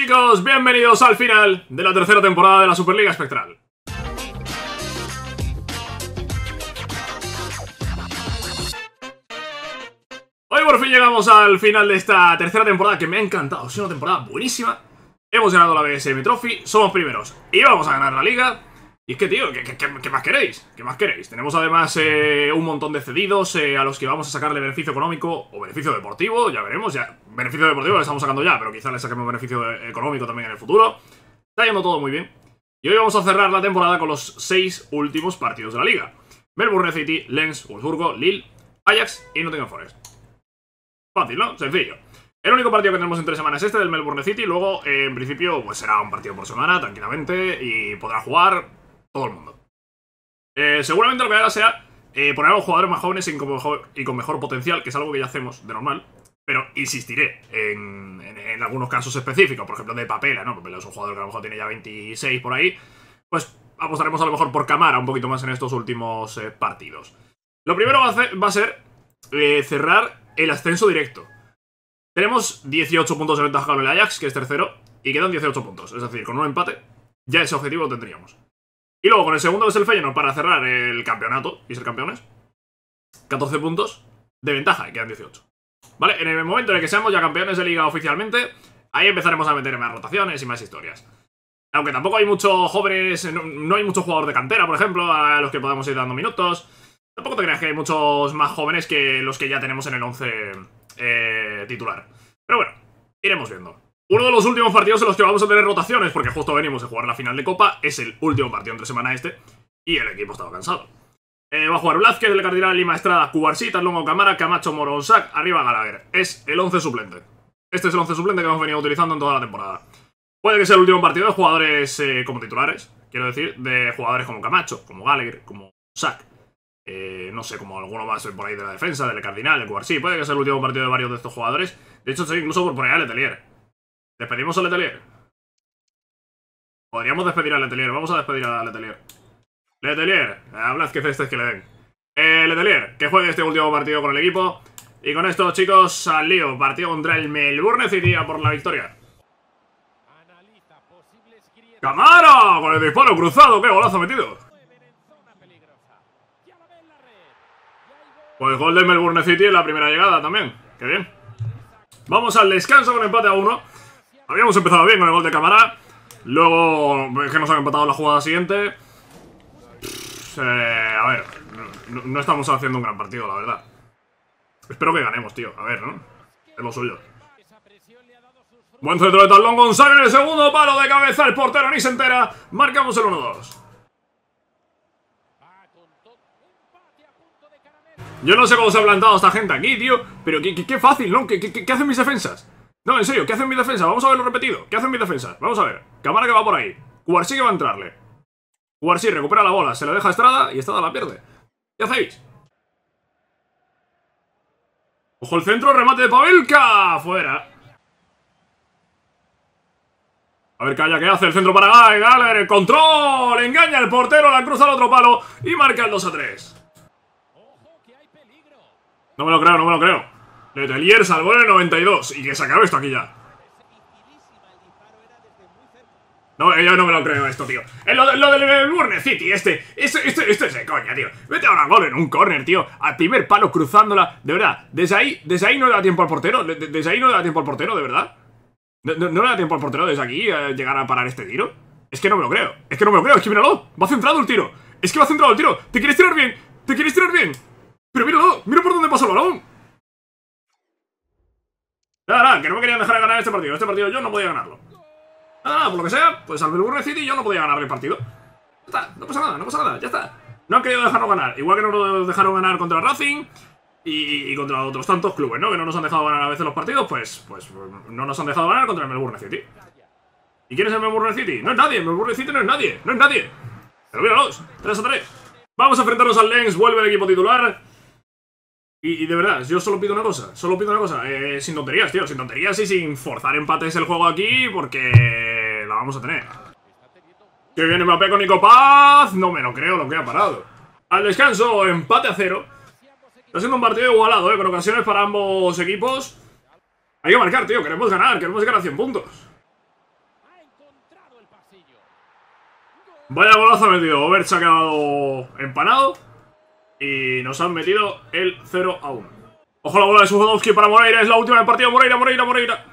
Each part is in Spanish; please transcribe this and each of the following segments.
Chicos, bienvenidos al final de la tercera temporada de la Superliga Espectral. Hoy por fin llegamos al final de esta tercera temporada que me ha encantado, sido una temporada buenísima. Hemos ganado la BSM Trophy, somos primeros y vamos a ganar la liga. Y es que, tío, ¿qué, más queréis? ¿Qué más queréis? Tenemos además eh, un montón de cedidos eh, a los que vamos a sacarle beneficio económico o beneficio deportivo, ya veremos. ya Beneficio deportivo lo estamos sacando ya, pero quizás le saquemos beneficio eh, económico también en el futuro. Está yendo todo muy bien. Y hoy vamos a cerrar la temporada con los seis últimos partidos de la liga. Melbourne City, Lens, Wolfsburgo, Lille, Ajax y Nottingham Forest. Fácil, ¿no? Sencillo. El único partido que tenemos en tres semanas es este del Melbourne City. Luego, en principio, pues será un partido por semana, tranquilamente. Y podrá jugar todo el mundo. Eh, seguramente lo que haga sea eh, poner a los jugadores más jóvenes y con, mejor, potencial, que es algo que ya hacemos de normal, pero insistiré en, algunos casos específicos, por ejemplo de Papela, ¿no? Papela es un jugador que a lo mejor tiene ya 26 por ahí, pues apostaremos a lo mejor por Camara un poquito más en estos últimos eh, partidos. Lo primero va a, ser cerrar el ascenso directo. Tenemos 18 puntos de ventaja con el Ajax, que es tercero, y quedan 18 puntos, es decir, con un empate ya ese objetivo lo tendríamos. Y luego con el segundo, que es el Feyenoord, para cerrar el campeonato y ser campeones, 14 puntos de ventaja y quedan 18. ¿Vale? En el momento en el que seamos ya campeones de liga oficialmente, ahí empezaremos a meter más rotaciones y más historias. Aunque tampoco hay muchos jóvenes, no, hay muchos jugadores de cantera, por ejemplo, a los que podamos ir dando minutos. Tampoco te creas que hay muchos más jóvenes que los que ya tenemos en el 11 eh, titular. Pero bueno, iremos viendo. Uno de los últimos partidos en los que vamos a tener rotaciones, porque justo venimos de jugar la final de Copa, es el último partido entre semana este, y el equipo estaba cansado. Eh, va a jugar Blázquez, El Cardinal, Lima Estrada, Cubarsí, Longo Camara, Camacho, SAC arriba Galaver. Es el 11 suplente. Este es el 11 suplente que hemos venido utilizando en toda la temporada. Puede que sea el último partido de jugadores eh, como titulares, quiero decir, de jugadores como Camacho, como Gallagher, como SAC eh, no sé, como alguno más por ahí de la defensa, del Cardinal, el Cubarsí. Puede que sea el último partido de varios de estos jugadores. De hecho, incluso por poner a Letelier. ¿Despedimos al Letelier? Podríamos despedir al Letelier. Vamos a despedir al Letelier. Letelier, hablas que es que le den. Eh, Letelier, que juegue este último partido con el equipo. Y con esto, chicos, al Partido contra el Melbourne City A por la victoria. ¡Camara! Con el disparo cruzado. ¡Qué golazo metido! Pues gol del Melbourne City en la primera llegada también. ¡Qué bien! Vamos al descanso con empate a uno. Habíamos empezado bien con el gol de cámara. Luego es que nos han empatado la jugada siguiente. Eh, a ver, no, estamos haciendo un gran partido, la verdad. Espero que ganemos, tío. A ver, ¿no? Es lo suyo. Buen centro de Talón González el segundo palo de cabeza. El portero ni se entera. Marcamos el 1-2. Yo no sé cómo se ha plantado esta gente aquí, tío. Pero qué, fácil, ¿no? qué hacen mis defensas? No, en serio, ¿qué hacen en mi defensa? Vamos a verlo repetido. ¿Qué hacen mis mi defensa? Vamos a ver. Cámara que va por ahí. Cuarsí que va a entrarle. Cuarsí recupera la bola, se la deja a Estrada y Estrada la pierde. ¿Qué hacéis? Ojo el centro, remate de Pavelka. Fuera. A ver, Calla, ¿qué hace? El centro para Gallagher, el control, engaña el portero, la cruza al otro palo y marca el 2 a 3. No me lo creo, no me lo creo. Letelier salvó en el 92. Y que se acabe esto aquí ya. No, yo no me lo creo esto, tío. Eh, lo, del Warner City, este. Este, este, este es de coña, tío. Vete ahora gol en un corner, tío. Al primer palo cruzándola. De verdad, desde ahí, desde ahí no le da tiempo al portero. desde ahí no le da tiempo al portero, de verdad. No, le da tiempo al portero desde aquí a eh, llegar a parar este tiro. Es que no me lo creo. Es que no me lo creo. Es que míralo. Va centrado el tiro. Es que va centrado el tiro. ¿Te quieres tirar bien? ¿Te quieres tirar bien? Pero míralo. Mira por dónde pasa el balón. Nada, nada, que no me querían dejar ganar este partido. Este partido yo no podía ganarlo. Nada, nada por lo que sea, pues al Melbourne City yo no podía ganar el partido. Ya está, no pasa nada, no pasa nada, ya está. No han querido dejarnos ganar. Igual que no nos dejaron ganar contra Racing y, contra otros tantos clubes, ¿no? Que no nos han dejado ganar a veces los partidos, pues, pues no nos han dejado ganar contra el Melbourne City. ¿Y quién es el Melbourne City? No es nadie, el Melbourne City no es nadie, no es nadie. Pero míralos, 3 a 3. Vamos a enfrentarnos al Lens, vuelve el equipo titular. Y, de verdad, yo solo pido una cosa, solo pido una cosa, eh, sin tonterías, tío, sin tonterías y sin forzar empates el juego aquí porque la vamos a tener. Que viene Mbappé con Nico Paz, no me lo creo lo que ha parado. Al descanso, empate a cero. Está siendo un partido igualado, eh, con ocasiones para ambos equipos. Hay que marcar, tío, queremos ganar, queremos ganar 100 puntos. Vaya golazo metido, Overt ha quedado empanado. Y nos han metido el 0 a 1. Ojo la bola de Sujodowski para Moreira. Es la última del partido. Moreira, Moreira, Moreira.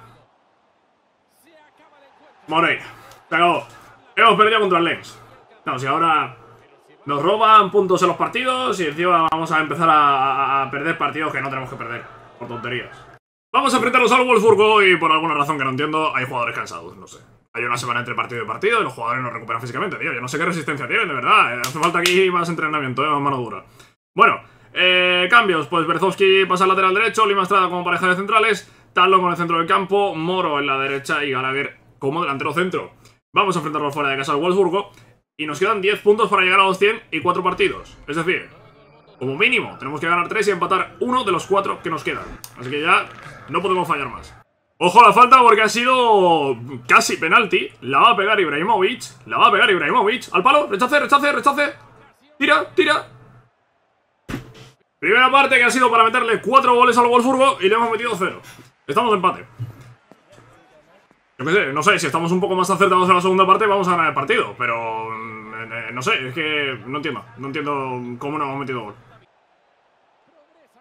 Moreira. Se acabó. Hemos perdido contra el Lens. No, si ahora nos roban puntos en los partidos y encima vamos a empezar a, perder partidos que no tenemos que perder. Por tonterías. Vamos a enfrentarnos al Wolfsburgo y por alguna razón que no entiendo hay jugadores cansados, no sé. Hay una semana entre partido y partido y los jugadores no recuperan físicamente, tío. Yo no sé qué resistencia tienen, de verdad. Eh, hace falta aquí más entrenamiento, eh, más mano dura. Bueno, eh, cambios. Pues Berzowski pasa al lateral derecho, Lima Estrada como pareja de centrales, Talón con el centro del campo, Moro en la derecha y Gallagher como delantero centro. Vamos a enfrentarlo fuera de casa al Wolfsburgo y nos quedan 10 puntos para llegar a los 100 y 4 partidos. Es decir, como mínimo, tenemos que ganar 3 y empatar uno de los 4 que nos quedan. Así que ya no podemos fallar más. Ojo la falta porque ha sido casi penalti. La va a pegar Ibrahimovic. La va a pegar Ibrahimovic. Al palo. Rechace, rechace, rechace. Tira, tira. Primera parte que ha sido para meterle cuatro goles al Wolfsburgo y le hemos metido cero Estamos en empate. Yo qué sé, no sé, si estamos un poco más acertados en la segunda parte vamos a ganar el partido, pero... Mm, eh, no sé, es que no entiendo. No entiendo cómo no hemos metido gol.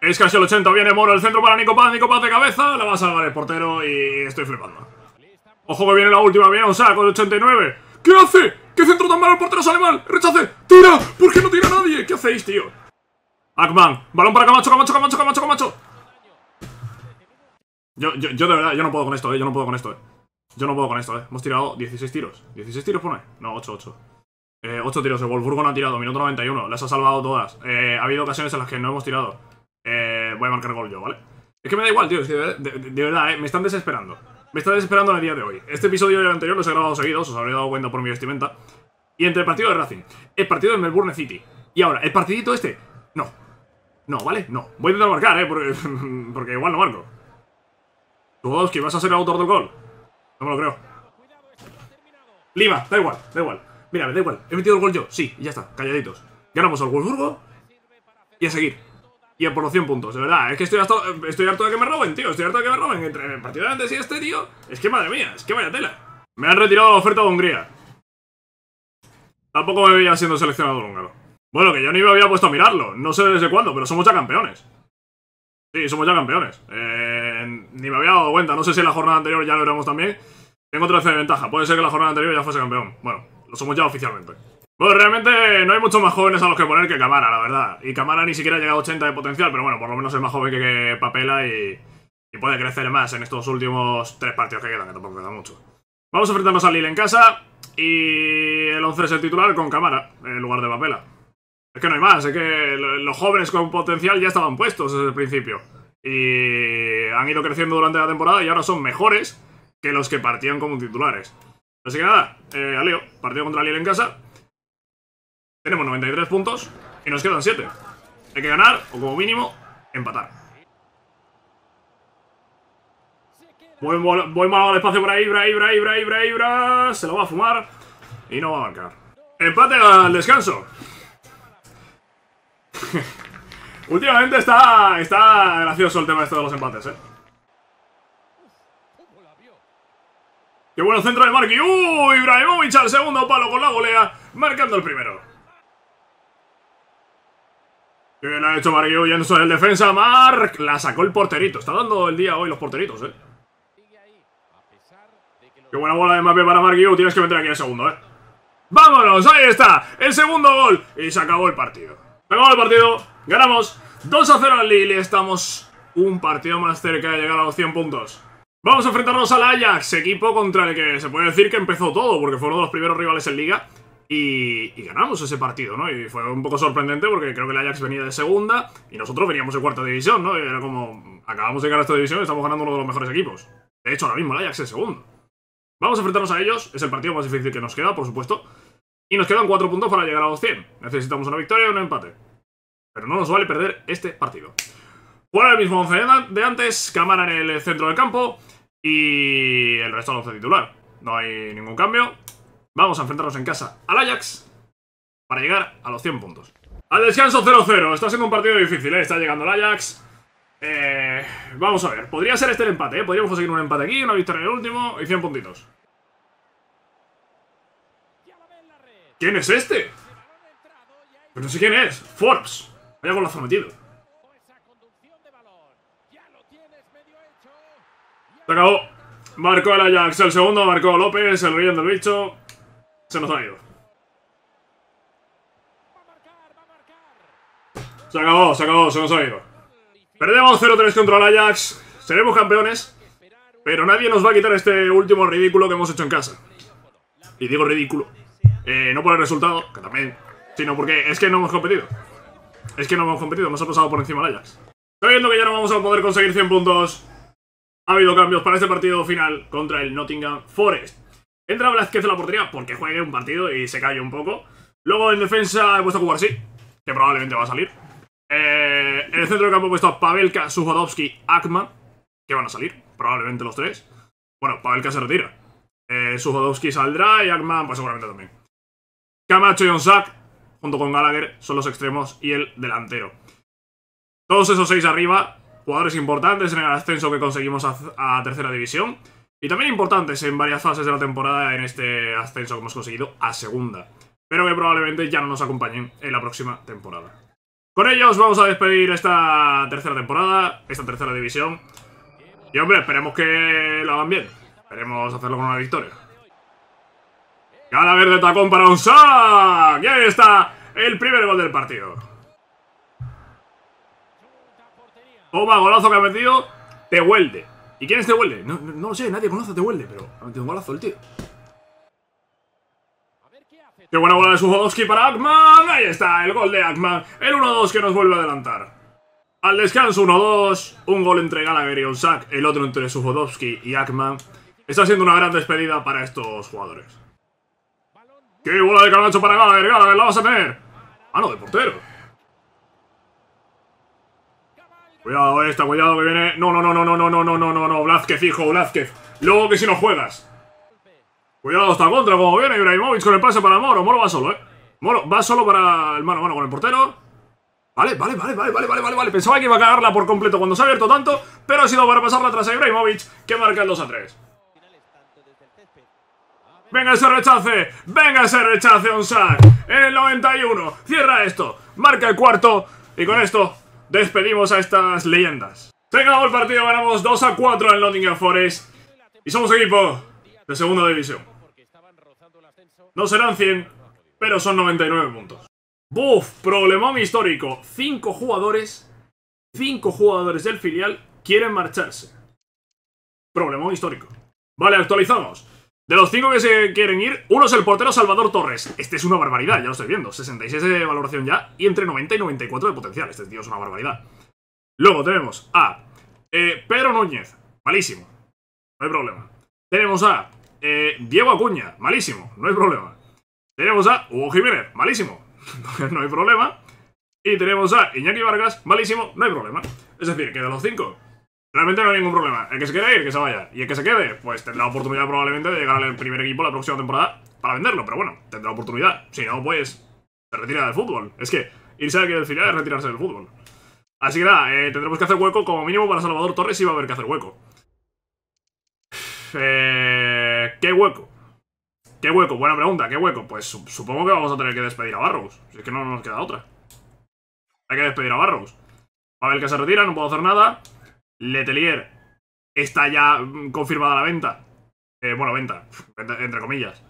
Es casi el 80, viene Moro, el centro para Nico Paz, de cabeza, la va a salvar el portero y estoy flipando. Ojo que viene la última, viene Osa con el 89. ¿Qué hace? ¿Qué centro tan malo el portero sale mal? ¡Rechace! ¡Tira! ¿Por qué no tira nadie? ¿Qué hacéis, tío? Akman, Balón para Camacho, Camacho, Camacho, Camacho, Camacho. Yo, yo, yo de verdad, yo no puedo con esto, eh. Yo no puedo con esto, eh. Yo no puedo con esto, eh. Hemos tirado 16 tiros. ¿16 tiros pone? No, 8, 8. 8 tiros. El Wolfburgo no ha tirado. Minuto 91. Las ha salvado todas. Eh, ha habido ocasiones en las que no hemos tirado. Eh, voy a marcar gol yo, ¿vale? Es que me da igual, tío. de, verdad, eh. Me están desesperando. Me están desesperando en el día de hoy. Este episodio y anterior los he grabado seguidos. Os habré dado cuenta por mi vestimenta. Y entre el partido de Racing, el partido de Melbourne City y ahora el partidito este. No, no, ¿vale? No. Voy a intentar marcar, ¿eh? Porque, igual no marco. que ¿vas a ser el autor del gol? No me lo creo. Lima, da igual, da igual. Mira, da igual. He metido el gol yo. Sí, y ya está. Calladitos. Ganamos al Wolfsburgo. Y a seguir. Y a por los 100 puntos, de verdad. Es que estoy, estoy harto de que me roben, tío. Estoy harto de que me roben. Entre el partido antes y este, tío. Es que madre mía, es que vaya tela. Me han retirado la oferta de Hungría. Tampoco me veía siendo seleccionado húngaro. Bueno, que yo ni me había puesto a mirarlo. No sé desde cuándo, pero somos ya campeones. Sí, somos ya campeones. Eh, ni me había dado cuenta. No sé si en la jornada anterior ya lo veremos también. Tengo 13 de ventaja. Puede ser que la jornada anterior ya fuese campeón. Bueno, lo somos ya oficialmente. Bueno, realmente no hay muchos más jóvenes a los que poner que Camara, la verdad. Y Camara ni siquiera ha llegado a 80 de potencial, pero bueno, por lo menos es más joven que, Papela y, puede crecer más en estos últimos tres partidos que quedan, que tampoco queda mucho. Vamos a enfrentarnos al Lille en casa y el 11 es el titular con Camara en lugar de Papela. Es que no hay más, es que los jóvenes con potencial ya estaban puestos desde el principio. Y han ido creciendo durante la temporada y ahora son mejores que los que partían como titulares. Así que nada, eh, Aleo, partido contra Lille en casa. Tenemos 93 puntos y nos quedan 7. Hay que ganar o como mínimo empatar. Voy, mal al espacio por ahí, Ibra, Ibra, Ibra, Ibra, Ibra. Se lo va a fumar y no va a marcar. Empate al descanso. Últimamente está, está gracioso el tema este de los empates, ¿eh? ¡Qué bueno centro de Marqui! ¡Uy! Ibrahimovic al segundo palo con la golea marcando el primero. ¡Qué bien ha hecho Mario! Ya no el defensa, Marc. La sacó el porterito. Está dando el día hoy los porteritos, ¿eh? ¡Qué buena bola de Mbappé para Marquiu! Tienes que meter aquí el segundo, ¿eh? ¡Vámonos! ¡Ahí está! El segundo gol. Y se acabó el partido. Pegamos el partido, ganamos 2 a 0 al Lille, estamos un partido más cerca de llegar a los 100 puntos. Vamos a enfrentarnos al Ajax, equipo contra el que se puede decir que empezó todo, porque fue uno de los primeros rivales en Liga. Y, ganamos ese partido, ¿no? Y fue un poco sorprendente porque creo que el Ajax venía de segunda y nosotros veníamos de cuarta división, ¿no? Y era como, acabamos de ganar esta división y estamos ganando uno de los mejores equipos. De hecho, ahora mismo el Ajax es segundo. Vamos a enfrentarnos a ellos, es el partido más difícil que nos queda, por supuesto. Y nos quedan 4 puntos para llegar a los 100. Necesitamos una victoria y un empate. Pero no nos vale perder este partido. Fuera el mismo 11 de antes, cámara en el centro del campo y el resto del 11 titular. No hay ningún cambio. Vamos a enfrentarnos en casa al Ajax para llegar a los 100 puntos. Al descanso 0-0. Está siendo un partido difícil, ¿eh? Está llegando el Ajax. Eh, vamos a ver. Podría ser este el empate, ¿eh? Podríamos conseguir un empate aquí, una victoria en el último y 100 puntitos. ¿Quién es este? Pero pues no sé quién es. Forbes. Vaya con lo metido. Se acabó. Marcó el Ajax el segundo, marcó López, el rey del bicho. Se nos ha ido. Se acabó, se acabó, se nos ha ido. Perdemos 0-3 contra el Ajax. Seremos campeones. Pero nadie nos va a quitar este último ridículo que hemos hecho en casa. Y digo ridículo. Eh, no por el resultado, que también, sino porque es que no hemos competido. Es que no hemos competido, nos ha pasado por encima el Ajax. Estoy viendo que ya no vamos a poder conseguir 100 puntos. Ha habido cambios para este partido final contra el Nottingham Forest. Entra que en la portería porque juegue un partido y se calle un poco. Luego en defensa he puesto a sí que probablemente va a salir. Eh, en el centro de campo he puesto a Pavelka, Suhodovsky, Akman que van a salir, probablemente los tres. Bueno, Pavelka se retira. Eh, saldrá y Akman pues seguramente también. Camacho y Onsak, junto con Gallagher, son los extremos y el delantero. Todos esos seis arriba, jugadores importantes en el ascenso que conseguimos a, a tercera división. Y también importantes en varias fases de la temporada en este ascenso que hemos conseguido a segunda. Pero que probablemente ya no nos acompañen en la próxima temporada. Con ellos vamos a despedir esta tercera temporada, esta tercera división. Y hombre, esperemos que lo hagan bien. Esperemos hacerlo con una victoria. Cadáver de tacón para un Y ahí está el primer gol del partido. Toma, golazo que ha metido Te vuelve ¿Y quién es Tehuelde? No, no, lo sé, nadie conoce a Tehuelde, pero ha metido un golazo el tío. Qué buena bola de Suhodowski para Ackman. Ahí está, el gol de Ackman. El 1-2 que nos vuelve a adelantar. Al descanso 1-2. Un gol entre Gallagher y Onsak. El otro entre Suhodowski y Akman. Está siendo una gran despedida para estos jugadores. ¡Qué bola de carbancho para Gallagher! ¡Gallagher la vas a tener! ¡Ah, no, de portero! Cuidado esta, cuidado que viene... No, no, no, no, no, no, no, no, no, no, no, Blázquez, hijo, Blázquez. Luego que si no juegas. Cuidado, está contra, como viene Ibrahimovic con el pase para Moro. Moro va solo, ¿eh? Moro va solo para el mano a mano con el portero. Vale, vale, vale, vale, vale, vale, vale. Pensaba que iba a cagarla por completo cuando se ha abierto tanto, pero ha sido para pasarla tras Ibrahimovic, que marca el 2 a 3. Venga ese rechace, venga ese rechace, Onsac. En el 91, cierra esto, marca el cuarto y con esto despedimos a estas leyendas. Tengamos el partido, ganamos 2 a 4 en Nottingham Forest y somos equipo de segunda división. No serán 100, pero son 99 puntos. Buf, problemón histórico. 5 jugadores, 5 jugadores del filial quieren marcharse. Problemón histórico. Vale, actualizamos. De los cinco que se quieren ir, uno es el portero Salvador Torres. Este es una barbaridad, ya lo estoy viendo. 66 de valoración ya y entre 90 y 94 de potencial. Este tío es una barbaridad. Luego tenemos a eh, Pedro Núñez. Malísimo. No hay problema. Tenemos a eh, Diego Acuña. Malísimo. No hay problema. Tenemos a Hugo Jiménez. Malísimo. no hay problema. Y tenemos a Iñaki Vargas. Malísimo. No hay problema. Es decir, que de los cinco Realmente no hay ningún problema. El que se quiera ir, que se vaya. Y el que se quede, pues tendrá oportunidad probablemente de llegar al primer equipo la próxima temporada para venderlo. Pero bueno, tendrá oportunidad. Si no, pues se retira del fútbol. Es que irse que del final es retirarse del fútbol. Así que nada, eh, tendremos que hacer hueco como mínimo para Salvador Torres y va a haber que hacer hueco. Eh, ¿Qué hueco? ¿Qué hueco? Buena pregunta, ¿qué hueco? Pues supongo que vamos a tener que despedir a Barros es que no nos queda otra. Hay que despedir a Barrows. A ver que se retira, no puedo hacer nada. Letelier está ya mm, confirmada la venta. Eh, bueno, venta, entre comillas.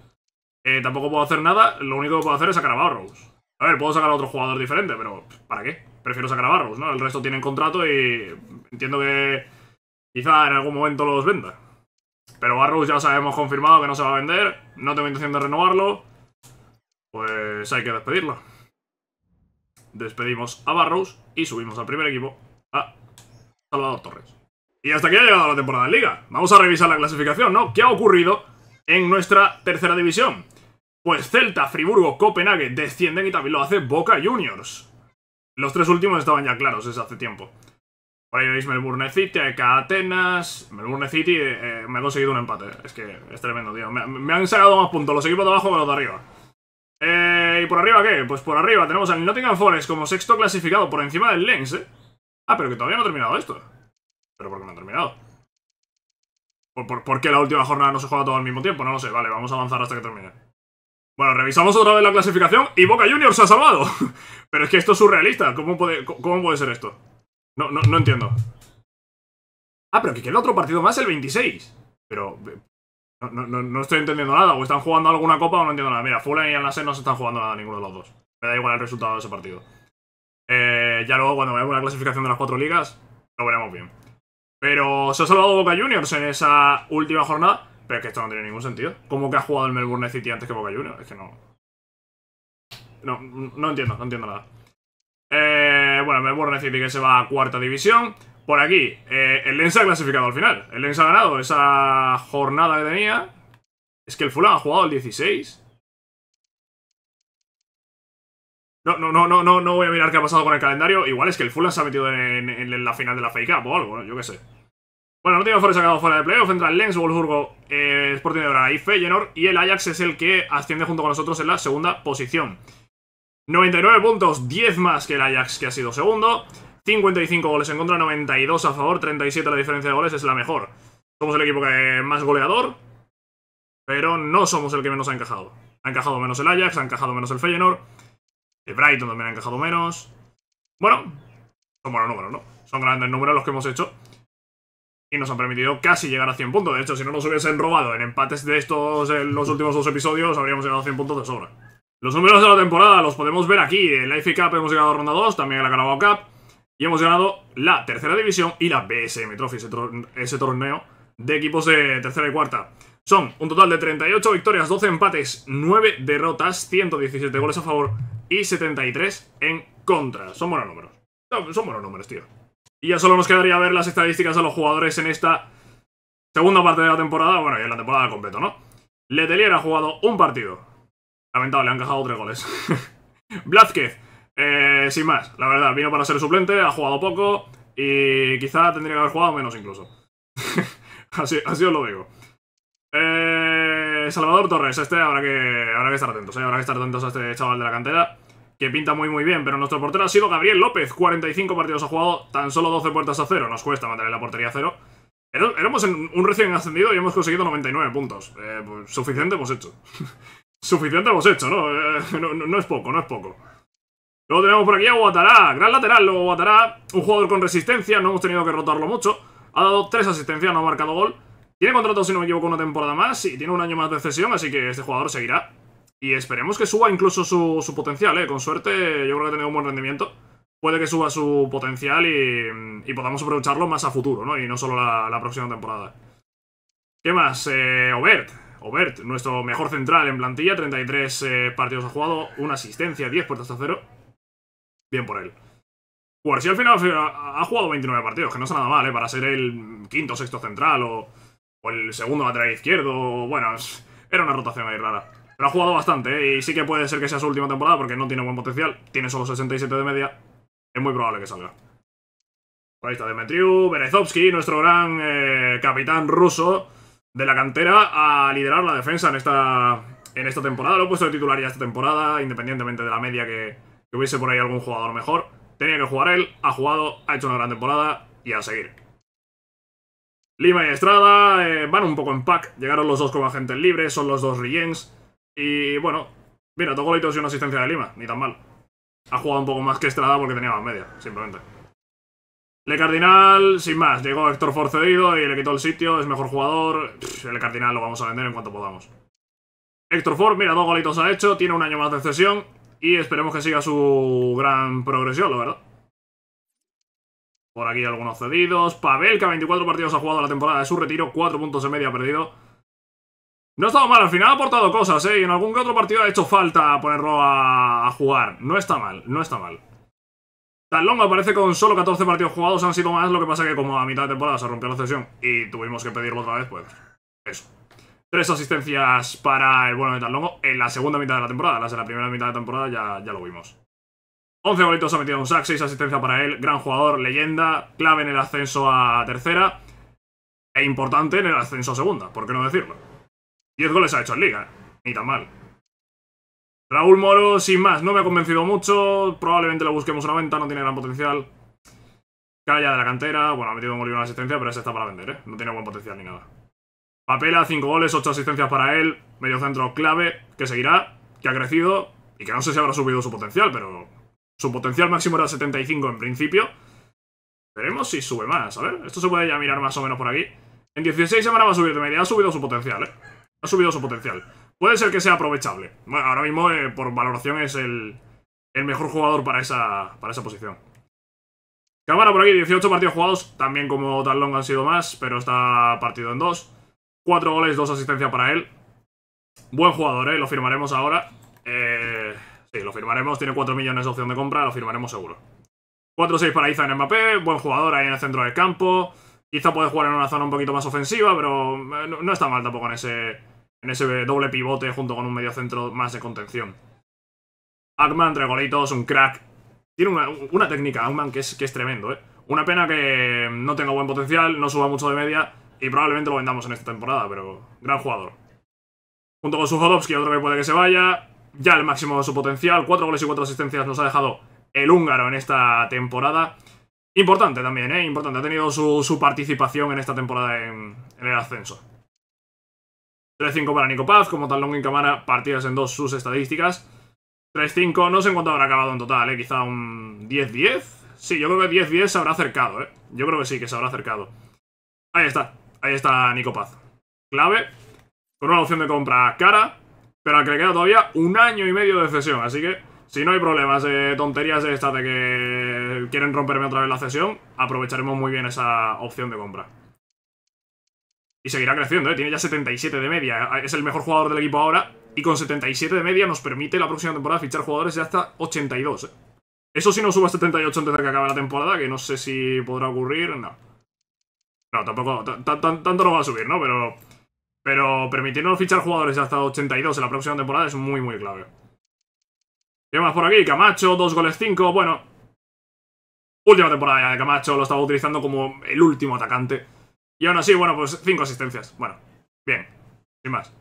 Eh, tampoco puedo hacer nada, lo único que puedo hacer es sacar a Barrows. A ver, puedo sacar a otro jugador diferente, pero ¿para qué? Prefiero sacar a Barrows, ¿no? El resto tienen contrato y entiendo que quizá en algún momento los venda. Pero Barrows ya sabemos confirmado que no se va a vender, no tengo intención de renovarlo, pues hay que despedirlo. Despedimos a Barrows y subimos al primer equipo a Salvador Torres. Y hasta aquí ha llegado la temporada de Liga. Vamos a revisar la clasificación, ¿no? ¿Qué ha ocurrido en nuestra tercera división? Pues Celta, Friburgo, Copenhague descienden y también lo hace Boca Juniors. Los tres últimos estaban ya claros desde hace tiempo. Por ahí veis Melbourne City, acá Atenas... Melbourne City eh, me ha conseguido un empate. Es que es tremendo, tío. Me, han sacado más puntos los equipos de abajo que los de arriba. Eh, ¿Y por arriba qué? Pues por arriba tenemos al Nottingham Forest como sexto clasificado por encima del Lens, ¿eh? Ah, pero que todavía no ha terminado esto. ¿Pero por qué no ha terminado? ¿Por, qué la última jornada no se juega todo al mismo tiempo? No lo sé. Vale, vamos a avanzar hasta que termine. Bueno, revisamos otra vez la clasificación y Boca Juniors se ha salvado. pero es que esto es surrealista. ¿Cómo puede, ser esto? No, no, entiendo. Ah, pero que el otro partido más el 26. Pero... Eh, no, estoy entendiendo nada. O están jugando alguna copa o no entiendo nada. Mira, Fulham y al no se están jugando nada ninguno de los dos. Me da igual el resultado de ese partido. Eh, ya luego, cuando veamos la clasificación de las cuatro ligas, lo veremos bien. Pero se ha salvado Boca Juniors en esa última jornada. Pero es que esto no tiene ningún sentido. ¿Cómo que ha jugado el Melbourne City antes que Boca Juniors? Es que no. No, no entiendo, no entiendo nada. Eh, bueno, Melbourne City que se va a cuarta división. Por aquí, eh, el Lens ha clasificado al final. El Lens ha ganado esa jornada que tenía. Es que el Fulham ha jugado el 16. No, no, no, no, no, voy a mirar qué ha pasado con el calendario. Igual es que el Fulham se ha metido en, la final de la FA Cup o algo, yo qué sé. Bueno, Nottingham se ha quedado fuera de playoff, entra el Lens, Wolfsburgo, eh, Sporting de Braga y Feyenoord, y el Ajax es el que asciende junto con nosotros en la segunda posición. 99 puntos, 10 más que el Ajax, que ha sido segundo. 55 goles en contra, 92 a favor, 37 la diferencia de goles, es la mejor. Somos el equipo que más goleador, pero no somos el que menos ha encajado. Ha encajado menos el Ajax, ha encajado menos el Feyenoord. El eh, Brighton me han encajado menos. Bueno, son buenos números, ¿no? Son grandes números los que hemos hecho. Y nos han permitido casi llegar a 100 puntos. De hecho, si no nos hubiesen robado en empates de estos en los últimos dos episodios, habríamos llegado a 100 puntos de sobra. Los números de la temporada los podemos ver aquí. En la FA Cup hemos llegado a ronda 2, también en la Carabao Cup. Y hemos ganado la tercera división y la BSM Trophy, ese, ese torneo de equipos de tercera y cuarta. Son un total de 38 victorias, 12 empates, 9 derrotas, 117 goles a favor, y 73 en contra. Son buenos números. Son buenos números, tío. Y ya solo nos quedaría ver las estadísticas de los jugadores en esta segunda parte de la temporada. Bueno, y en la temporada completa, ¿no? Letelier ha jugado un partido. Lamentable, han encajado tres goles. Blázquez, eh, sin más. La verdad, vino para ser suplente, ha jugado poco y quizá tendría que haber jugado menos incluso. así, así os lo digo. Eh, Salvador Torres, este habrá que, habrá que estar atentos, eh, habrá que estar atentos a este chaval de la cantera, que pinta muy muy bien, pero nuestro portero ha sido Gabriel López, 45 partidos ha jugado, tan solo 12 puertas a cero, nos cuesta mantener la portería a cero. Éramos en un recién ascendido y hemos conseguido 99 puntos. Eh, pues, suficiente hemos hecho. suficiente hemos hecho, eh, ¿no? no, es poco, no es poco. Luego tenemos por aquí a Guatará. Gran lateral, luego Guatará. Un jugador con resistencia, no hemos tenido que rotarlo mucho. Ha dado 3 asistencias, no ha marcado gol. Tiene contrato, si no me equivoco, una temporada más y tiene un año más de cesión, así que este jugador seguirá. Y esperemos que suba incluso su, potencial, ¿eh? Con suerte, yo creo que ha tenido un buen rendimiento. Puede que suba su potencial y, podamos aprovecharlo más a futuro, ¿no? Y no solo la, próxima temporada. ¿Qué más? Eh, Obert. Obert, nuestro mejor central en plantilla. 33 eh, partidos ha jugado, una asistencia, 10 puertas a cero. Bien por él. si al final ha jugado 29 partidos, que no es nada mal, ¿eh? Para ser el quinto o sexto central o o el segundo lateral izquierdo, bueno, era una rotación ahí rara. Pero ha jugado bastante, ¿eh? y sí que puede ser que sea su última temporada porque no tiene buen potencial. Tiene solo 67 de media. Es muy probable que salga. ahí está Demetriu, Berezovsky, nuestro gran eh, capitán ruso de la cantera, a liderar la defensa en esta, en esta temporada. Lo he puesto de titular ya esta temporada, independientemente de la media que, que hubiese por ahí algún jugador mejor. Tenía que jugar él, ha jugado, ha hecho una gran temporada y a seguir. Lima y Estrada eh, van un poco en pack. Llegaron los dos como agentes libres, son los dos Riyens Y bueno, mira, dos golitos y una asistencia de Lima, ni tan mal. Ha jugado un poco más que Estrada porque tenía más media, simplemente. Le Cardinal, sin más, llegó Héctor Ford cedido y le quitó el sitio, es mejor jugador. Le el Cardinal lo vamos a vender en cuanto podamos. Héctor Ford, mira, dos golitos ha hecho, tiene un año más de cesión y esperemos que siga su gran progresión, la verdad. Por aquí algunos cedidos. Pavel a 24 partidos ha jugado la temporada de su retiro, 4 puntos en media ha perdido. No ha estado mal, al final ha aportado cosas, ¿eh? Y en algún que otro partido ha hecho falta ponerlo a, jugar. No está mal, no está mal. Talongo aparece con solo 14 partidos jugados, han sido más, lo que pasa que como a mitad de temporada se rompió la cesión y tuvimos que pedirlo otra vez, pues eso. Tres asistencias para el bueno de Talongo en la segunda mitad de la temporada, las de la primera mitad de temporada ya, ya lo vimos. 11 golitos ha metido un sac, 6 asistencias para él, gran jugador, leyenda, clave en el ascenso a tercera e importante en el ascenso a segunda, ¿por qué no decirlo? 10 goles ha hecho en liga, ¿eh? ni tan mal. Raúl Moro, sin más, no me ha convencido mucho, probablemente lo busquemos una venta, no tiene gran potencial. Calla de la cantera, bueno, ha metido un gol y una asistencia, pero ese está para vender, ¿eh? No tiene buen potencial ni nada. Papela, 5 goles, 8 asistencias para él, medio centro clave, que seguirá, que ha crecido y que no sé si habrá subido su potencial, pero su potencial máximo era 75 en principio. Veremos si sube más. A ver, esto se puede ya mirar más o menos por aquí. En 16 semanas va a subir de media. Ha subido su potencial, ¿eh? Ha subido su potencial. Puede ser que sea aprovechable. Bueno, ahora mismo, eh, por valoración, es el, el mejor jugador para esa, para esa posición. Cámara por aquí, 18 partidos jugados. También como tan long han sido más, pero está partido en dos. Cuatro goles, dos asistencias para él. Buen jugador, ¿eh? Lo firmaremos ahora. Eh lo firmaremos. Tiene 4 millones de opción de compra, lo firmaremos seguro. 4-6 para Iza en Mbappé. Buen jugador ahí en el centro del campo. Quizá puede jugar en una zona un poquito más ofensiva, pero eh, no, está mal tampoco en ese, en ese doble pivote junto con un medio centro más de contención. Ackman, tres un crack. Tiene una, una técnica, Ackman, que es, que es tremendo, eh. Una pena que no tenga buen potencial, no suba mucho de media y probablemente lo vendamos en esta temporada, pero gran jugador. Junto con su que otro que puede que se vaya ya al máximo de su potencial. Cuatro goles y cuatro asistencias nos ha dejado el húngaro en esta temporada. Importante también, ¿eh? Importante. Ha tenido su, participación en esta temporada en, el ascenso. 3-5 para Nico como tal Longin en Camara, partidas en dos sus estadísticas. 3-5, no sé cuánto habrá acabado en total, ¿eh? Quizá un 10-10. Sí, yo creo que 10-10 se habrá acercado, ¿eh? Yo creo que sí, que se habrá acercado. Ahí está, ahí está Nico Clave, con una opción de compra cara, pero que le queda todavía un año y medio de cesión, así que si no hay problemas de tonterías tonterías estas de que quieren romperme otra vez la cesión, aprovecharemos muy bien esa opción de compra. Y seguirá creciendo, ¿eh? tiene ya 77 de media, es el mejor jugador del equipo ahora, y con 77 de media nos permite la próxima temporada fichar jugadores de hasta 82. ¿eh? Eso si no suba a 78 antes de que acabe la temporada, que no sé si podrá ocurrir, no. No, tampoco, tanto no va a subir, ¿no? Pero pero permitirnos fichar jugadores hasta 82 en la próxima temporada es muy, muy clave. ¿Qué más por aquí? Camacho, dos goles 5, bueno. Última temporada ya de Camacho, lo estaba utilizando como el último atacante. Y aún así, bueno, pues 5 asistencias. Bueno, bien, sin más.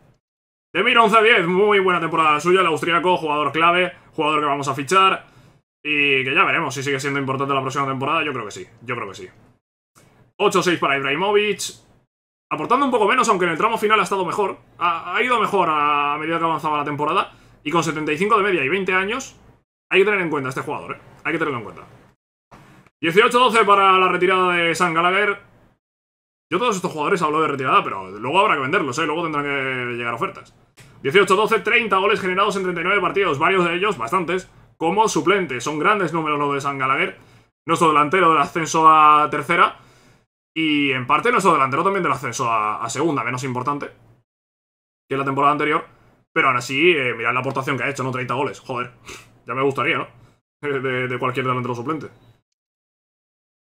Demir 11-10, muy buena temporada suya, el austríaco, jugador clave, jugador que vamos a fichar. Y que ya veremos si sigue siendo importante la próxima temporada, yo creo que sí, yo creo que sí. 8-6 para Ibrahimovic, aportando un poco menos, aunque en el tramo final ha estado mejor. Ha, ido mejor a medida que avanzaba la temporada. Y con 75 de media y 20 años, hay que tener en cuenta este jugador, ¿eh? Hay que tenerlo en cuenta. 18-12 para la retirada de San Gallagher. Yo todos estos jugadores hablo de retirada, pero luego habrá que venderlos, ¿eh? Luego tendrán que llegar ofertas. 18-12, 30 goles generados en 39 partidos, varios de ellos, bastantes, como suplentes. Son grandes números los de San Gallagher, nuestro delantero del ascenso a tercera y en parte nuestro delantero también del ascenso a, segunda, menos importante que la temporada anterior. Pero aún así, eh, mirad la aportación que ha hecho, ¿no? 30 goles. Joder, ya me gustaría, ¿no? De, de cualquier delantero suplente.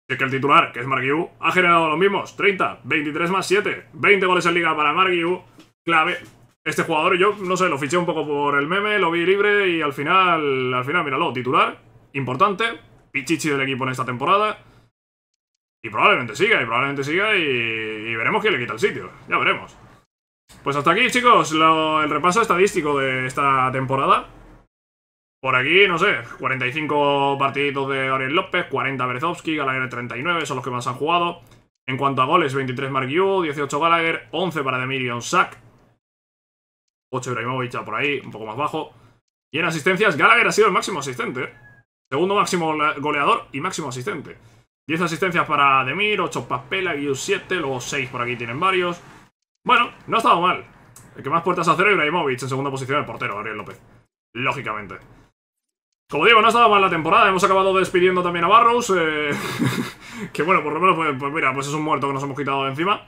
Es que el titular, que es Marguiu, ha generado los mismos. 30, 23 más 7. 20 goles en liga para Marguiu. Clave. Este jugador, yo no sé, lo fiché un poco por el meme, lo vi libre y al final, al final, míralo, titular, importante, pichichi del equipo en esta temporada. Y probablemente siga, y probablemente siga, y, veremos quién le quita el sitio. Ya veremos. Pues hasta aquí, chicos, el repaso estadístico de esta temporada. Por aquí, no sé, 45 partiditos de Ariel López, 40 Berezovsky, Gallagher 39, son los que más han jugado. En cuanto a goles, 23 Mark Yu, 18 Gallagher, 11 para Demirion Sack, 8 Ibrahimovic por ahí, un poco más bajo. Y en asistencias, Gallagher ha sido el máximo asistente, segundo máximo goleador y máximo asistente. 10 asistencias para Demir, 8 para y 7, luego 6 por aquí tienen varios. Bueno, no ha estado mal. El que más puertas a cero es Ibrahimovic, en segunda posición el portero, Gabriel López. Lógicamente. Como digo, no ha estado mal la temporada, hemos acabado despidiendo también a Barros eh, que bueno, por lo menos, pues, pues, mira, pues es un muerto que nos hemos quitado de encima.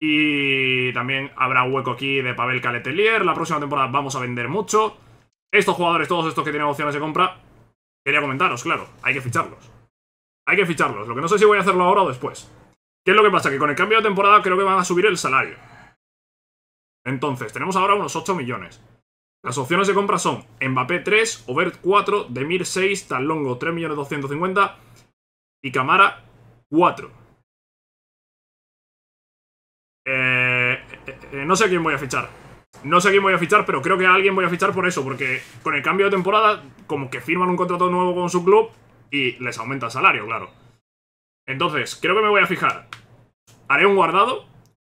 Y también habrá hueco aquí de Pavel Caletelier, la próxima temporada vamos a vender mucho. Estos jugadores, todos estos que tienen opciones de compra, quería comentaros, claro, hay que ficharlos. Hay que ficharlos, lo que no sé si voy a hacerlo ahora o después. ¿Qué es lo que pasa? Que con el cambio de temporada creo que van a subir el salario. Entonces, tenemos ahora unos 8 millones. Las opciones de compra son Mbappé 3, Overt 4, Demir 6, Talongo 3.250.000 y Camara 4. Eh, eh, eh, no sé a quién voy a fichar. No sé a quién voy a fichar, pero creo que a alguien voy a fichar por eso, porque con el cambio de temporada, como que firman un contrato nuevo con su club, y les aumenta el salario, claro. Entonces, creo que me voy a fijar. Haré un guardado,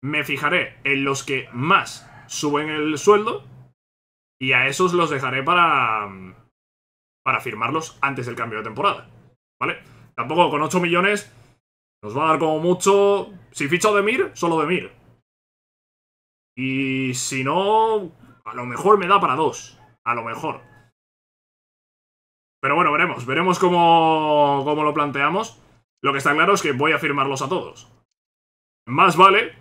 me fijaré en los que más suben el sueldo y a esos los dejaré para, para firmarlos antes del cambio de temporada. ¿Vale? Tampoco con 8 millones nos va a dar como mucho... Si ficho de Mir, solo de Mir. Y si no, a lo mejor me da para dos. A lo mejor. Pero bueno, veremos, veremos cómo, lo planteamos. Lo que está claro es que voy a firmarlos a todos. Más vale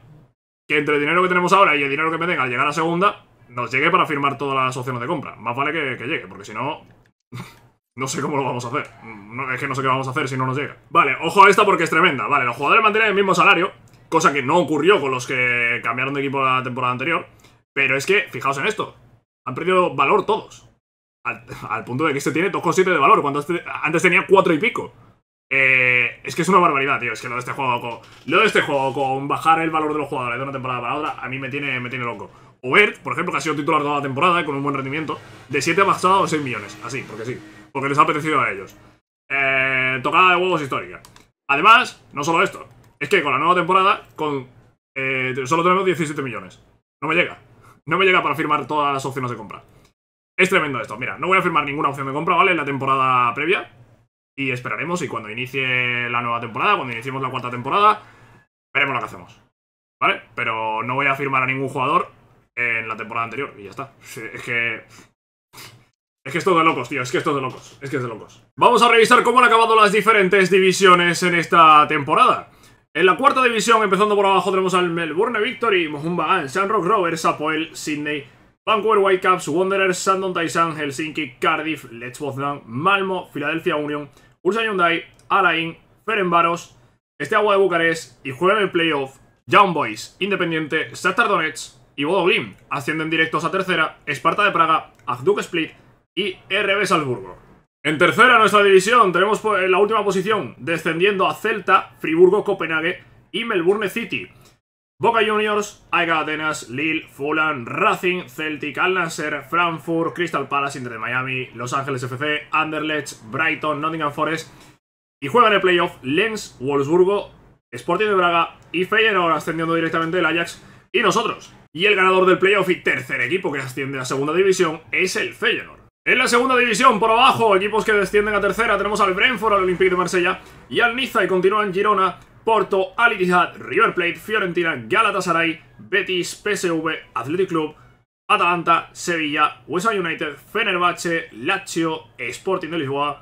que entre el dinero que tenemos ahora y el dinero que me tenga al llegar a segunda, nos llegue para firmar todas las opciones de compra. Más vale que, llegue, porque si no... no sé cómo lo vamos a hacer. es que no sé qué vamos a hacer si no nos llega. Vale, ojo a esta porque es tremenda. Vale, los jugadores mantienen el mismo salario, cosa que no ocurrió con los que cambiaron de equipo la temporada anterior. Pero es que, fijaos en esto, han perdido valor todos. Al, punto de que este tiene 2,7 de valor, cuando este, antes tenía 4 y pico. Eh, es que es una barbaridad, tío. Es que lo de este juego, con, lo de este juego con bajar el valor de los jugadores de una temporada para otra, a mí me tiene, me tiene loco. Overt, por ejemplo, que ha sido titular toda la temporada con un buen rendimiento, de 7 ha bajado a 6 millones. Así, porque sí. Porque les ha apetecido a ellos. Eh, tocada de huevos histórica. Además, no solo esto. Es que con la nueva temporada, con eh, solo tenemos 17 millones. No me llega. No me llega para firmar todas las opciones de compra. Es tremendo esto. Mira, no voy a firmar ninguna opción de compra, ¿vale? En la temporada previa. Y esperaremos y cuando inicie la nueva temporada, cuando iniciemos la cuarta temporada, veremos lo que hacemos. ¿Vale? Pero no voy a firmar a ningún jugador en la temporada anterior y ya está. Es que... Es que esto es de locos, tío. Es que es de locos. Es que es de locos. Vamos a revisar cómo han acabado las diferentes divisiones en esta temporada. En la cuarta división, empezando por abajo, tenemos al Melbourne Victory, Mohumba, Rock Rovers, Apoel, Sydney, Vancouver Whitecaps, Wanderers, Sandon Taisan, Helsinki, Cardiff, Let's Poznan, Malmo, Philadelphia Union, Ursa Hyundai, Alain, Ferenbaros, Agua de Bucarest y juegan el playoff Young Boys, Independiente, Shakhtar Donetsk y Bodo Ascienden directos a tercera Esparta de Praga, Agduk Split y RB Salzburgo. En tercera nuestra división tenemos pues, la última posición descendiendo a Celta, Friburgo, Copenhague y Melbourne City. Boca Juniors, Aiga Atenas, Lille, Fulham, Racing, Celtic, Al Frankfurt, Crystal Palace, Inter de Miami, Los Ángeles FC, Anderlecht, Brighton, Nottingham Forest y juegan el playoff Lens, Wolfsburgo, Sporting de Braga y Feyenoord ascendiendo directamente el Ajax y nosotros. Y el ganador del playoff y tercer equipo que asciende a segunda división es el Feyenoord. En la segunda división, por abajo, equipos que descienden a tercera, tenemos al Brentford, al Olympique de Marsella y al Niza y continúan Girona, Porto, Al River Plate, Fiorentina, Galatasaray, Betis, PSV, Athletic Club, Atalanta, Sevilla, West United, Fenerbahce, Lazio, Sporting de Lisboa.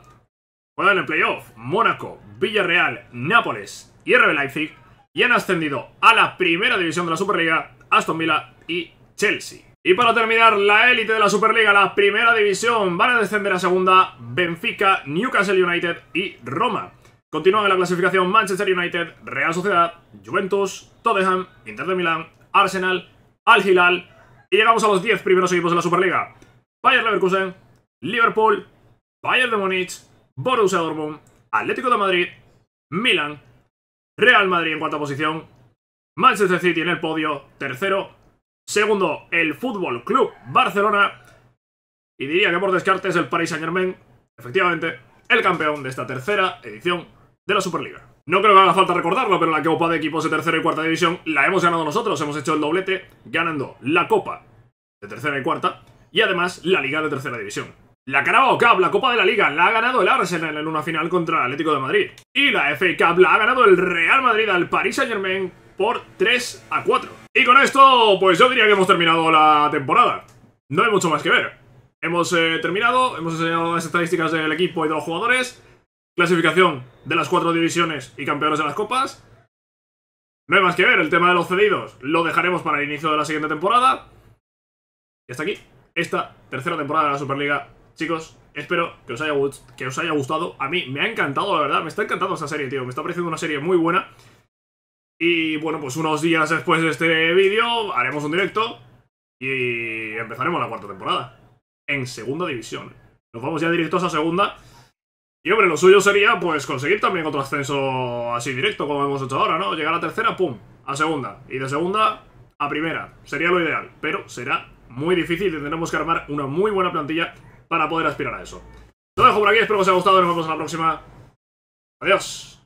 Juegan en playoff Mónaco, Villarreal, Nápoles y RB Leipzig y han ascendido a la primera división de la Superliga Aston Villa y Chelsea. Y para terminar, la élite de la Superliga, la primera división, van a descender a segunda Benfica, Newcastle United y Roma. Continúan en la clasificación Manchester United, Real Sociedad, Juventus, Tottenham, Inter de Milán, Arsenal, Al Hilal y llegamos a los 10 primeros equipos de la Superliga. Bayer Leverkusen, Liverpool, Bayern de Múnich, Borussia Dortmund, Atlético de Madrid, Milán, Real Madrid en cuarta posición, Manchester City en el podio, tercero, segundo el Fútbol Club Barcelona y diría que por descartes el Paris Saint Germain, efectivamente, el campeón de esta tercera edición de la Superliga. No creo que haga falta recordarlo, pero la Copa de Equipos de Tercera y Cuarta División la hemos ganado nosotros. Hemos hecho el doblete ganando la Copa de Tercera y Cuarta y además la Liga de Tercera División. La Carabao Cup, la Copa de la Liga, la ha ganado el Arsenal en una final contra el Atlético de Madrid. Y la FA Cup la ha ganado el Real Madrid al Paris Saint Germain por 3 a 4. Y con esto, pues yo diría que hemos terminado la temporada. No hay mucho más que ver. Hemos eh, terminado, hemos enseñado las estadísticas del equipo y de los jugadores clasificación de las cuatro divisiones y campeones de las copas. No hay más que ver, el tema de los cedidos lo dejaremos para el inicio de la siguiente temporada. Y hasta aquí esta tercera temporada de la Superliga. Chicos, espero que os, haya, que os haya gustado. A mí me ha encantado, la verdad, me está encantando esa serie, tío. Me está pareciendo una serie muy buena. Y bueno, pues unos días después de este vídeo haremos un directo y empezaremos la cuarta temporada. En segunda división. Nos vamos ya directos a segunda. Y hombre, lo suyo sería pues conseguir también otro ascenso así directo como hemos hecho ahora, ¿no? Llegar a tercera, pum, a segunda. Y de segunda a primera. Sería lo ideal, pero será muy difícil y tendremos que armar una muy buena plantilla para poder aspirar a eso. Lo dejo por aquí, espero que os haya gustado, nos vemos en la próxima. Adiós.